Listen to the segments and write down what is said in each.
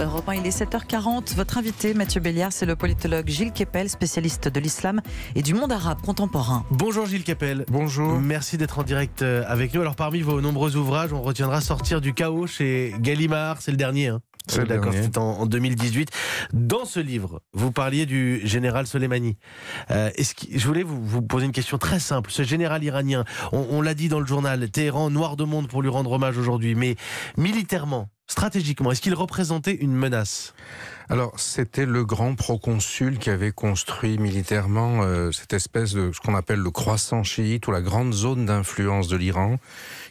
Europe il est 7h40. Votre invité, Mathieu Béliard, c'est le politologue Gilles Kepel, spécialiste de l'islam et du monde arabe contemporain. Bonjour Gilles Kepel. Bonjour. Merci d'être en direct euh, avec nous. Alors, parmi vos nombreux ouvrages, on retiendra Sortir du chaos chez Gallimard. C'est le dernier. Hein. c'est d'accord, C'est en, 2018. Dans ce livre, vous parliez du général Soleimani. Euh, je voulais vous, poser une question très simple. Ce général iranien, on l'a dit dans le journal, Téhéran, noir de monde pour lui rendre hommage aujourd'hui, mais militairement, stratégiquement Est-ce qu'il représentait une menace alors, c'était le grand proconsul qui avait construit militairement euh, cette espèce de ce qu'on appelle le croissant chiite ou la grande zone d'influence de l'Iran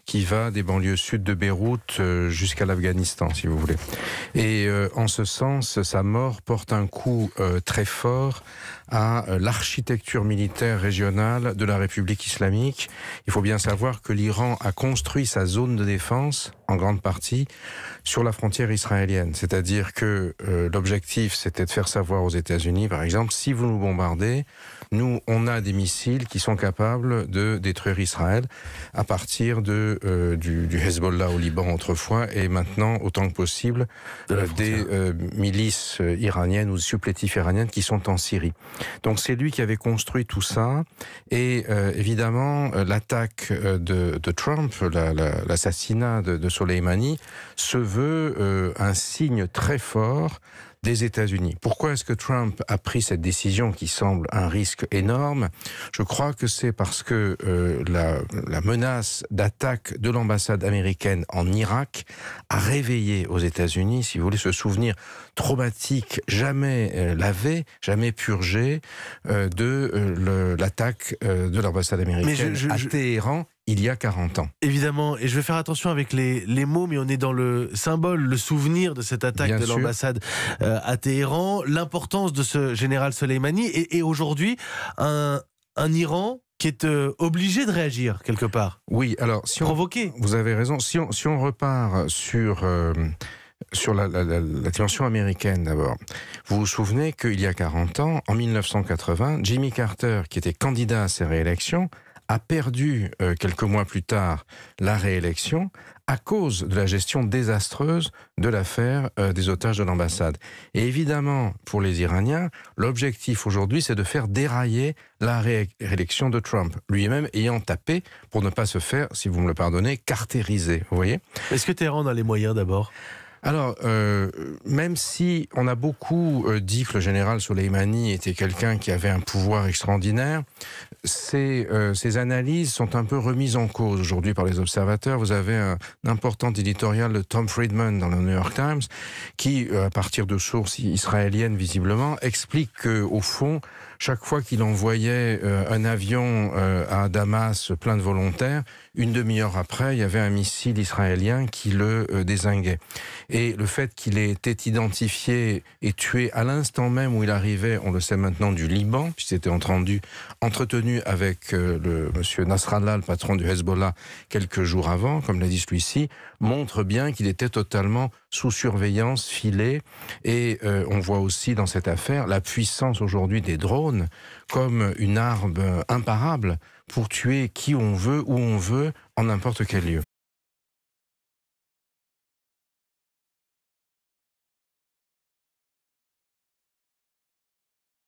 qui va des banlieues sud de Beyrouth euh, jusqu'à l'Afghanistan, si vous voulez. Et euh, en ce sens, sa mort porte un coup très fort à l'architecture militaire régionale de la République islamique. Il faut bien savoir que l'Iran a construit sa zone de défense, en grande partie, sur la frontière israélienne. C'est-à-dire que l'objectif, c'était de faire savoir aux États-Unis, par exemple, si vous nous bombardez, nous, on a des missiles qui sont capables de détruire Israël à partir de, euh, du, Hezbollah au Liban autrefois et maintenant, autant que possible, euh, des euh, milices iraniennes ou supplétifs iraniennes qui sont en Syrie. Donc c'est lui qui avait construit tout ça. Et évidemment, l'attaque de, Trump, l'assassinat de, de, Soleimani, se veut un signe très fort des États-Unis. Pourquoi est-ce que Trump a pris cette décision qui semble un risque énorme Je crois que c'est parce que euh, la, menace d'attaque de l'ambassade américaine en Irak a réveillé aux États-Unis, si vous voulez, ce souvenir traumatique jamais euh, lavé, jamais purgé euh, de l'attaque de l'ambassade américaine à Téhéran il y a 40 ans. Évidemment, et je vais faire attention avec les, mots, mais on est dans le symbole, le souvenir de cette attaque de l'ambassade euh, à Téhéran, l'importance de ce général Soleimani, et, aujourd'hui, un, Iran qui est euh, obligé de réagir quelque part. Oui, alors si provoqué. vous avez raison. Si on, repart sur euh, sur la, tension américaine d'abord. Vous vous souvenez qu'il y a 40 ans, en 1980, Jimmy Carter, qui était candidat à ses réélections, a perdu euh, quelques mois plus tard la réélection à cause de la gestion désastreuse de l'affaire euh, des otages de l'ambassade. Et évidemment, pour les Iraniens, l'objectif aujourd'hui, c'est de faire dérailler la réélection de Trump, lui-même ayant tapé pour ne pas se faire, si vous me le pardonnez, cartériser. Vous voyez Est-ce que Téhéran a les moyens d'abord alors, euh, même si on a beaucoup euh, dit que le général Soleimani était quelqu'un qui avait un pouvoir extraordinaire, ces, euh, ces analyses sont un peu remises en cause aujourd'hui par les observateurs. Vous avez un, un important éditorial de Tom Friedman dans le New York Times qui, à partir de sources israéliennes visiblement, explique qu'au au fond, chaque fois qu'il envoyait euh, un avion euh, à Damas plein de volontaires, une demi-heure après, il y avait un missile israélien qui le euh, désinguait. Et le fait qu'il ait été identifié et tué à l'instant même où il arrivait, on le sait maintenant, du Liban, puis s'était entendu, entretenu avec le monsieur Nasrallah, le patron du Hezbollah, quelques jours avant, comme l'a dit celui-ci, montre bien qu'il était totalement sous surveillance, filé. Et euh, on voit aussi dans cette affaire la puissance aujourd'hui des drones comme une arme imparable pour tuer qui on veut, où on veut, en n'importe quel lieu.